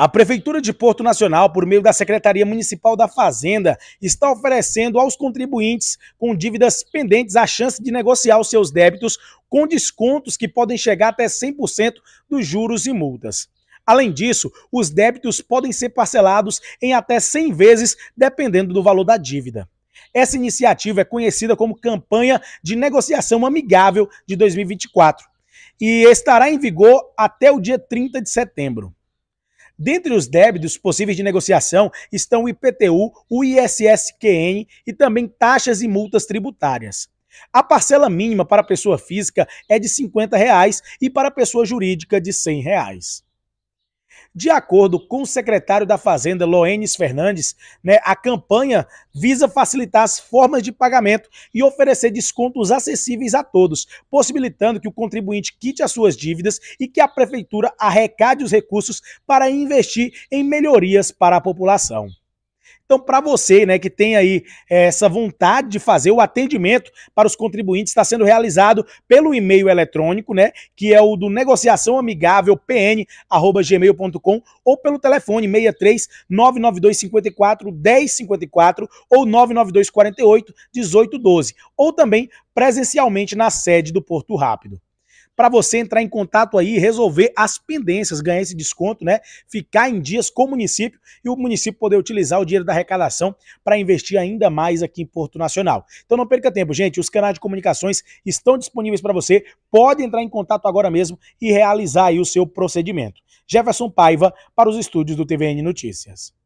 A Prefeitura de Porto Nacional, por meio da Secretaria Municipal da Fazenda, está oferecendo aos contribuintes com dívidas pendentes a chance de negociar os seus débitos com descontos que podem chegar até 100% dos juros e multas. Além disso, os débitos podem ser parcelados em até 100 vezes, dependendo do valor da dívida. Essa iniciativa é conhecida como Campanha de Negociação Amigável de 2024 e estará em vigor até o dia 30 de setembro. Dentre os débitos possíveis de negociação estão o IPTU, o ISSQN e também taxas e multas tributárias. A parcela mínima para pessoa física é de R$ 50 reais e para pessoa jurídica de R$ 100. Reais. De acordo com o secretário da Fazenda, Loenes Fernandes, né, a campanha visa facilitar as formas de pagamento e oferecer descontos acessíveis a todos, possibilitando que o contribuinte quite as suas dívidas e que a prefeitura arrecade os recursos para investir em melhorias para a população. Então, para você né, que tem aí eh, essa vontade de fazer, o atendimento para os contribuintes está sendo realizado pelo e-mail eletrônico, né? Que é o do negociação amigável pn@gmail.com ou pelo telefone 63 992 54 1054 ou 992 48 1812 ou também presencialmente na sede do Porto Rápido para você entrar em contato aí e resolver as pendências, ganhar esse desconto, né? Ficar em dias com o município e o município poder utilizar o dinheiro da arrecadação para investir ainda mais aqui em Porto Nacional. Então não perca tempo, gente. Os canais de comunicações estão disponíveis para você. Pode entrar em contato agora mesmo e realizar aí o seu procedimento. Jefferson Paiva para os estúdios do TVN Notícias.